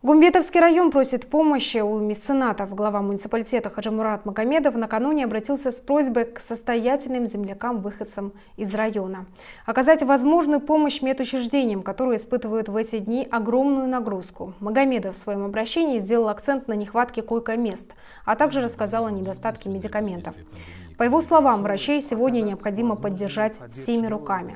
Гумбетовский район просит помощи у меценатов. Глава муниципалитета Хаджимурат Магомедов накануне обратился с просьбой к состоятельным землякам-выходцам из района. Оказать возможную помощь медучреждениям, которые испытывают в эти дни огромную нагрузку. Магомедов в своем обращении сделал акцент на нехватке койко-мест, а также рассказал о недостатке медикаментов. По его словам, врачей сегодня необходимо поддержать всеми руками.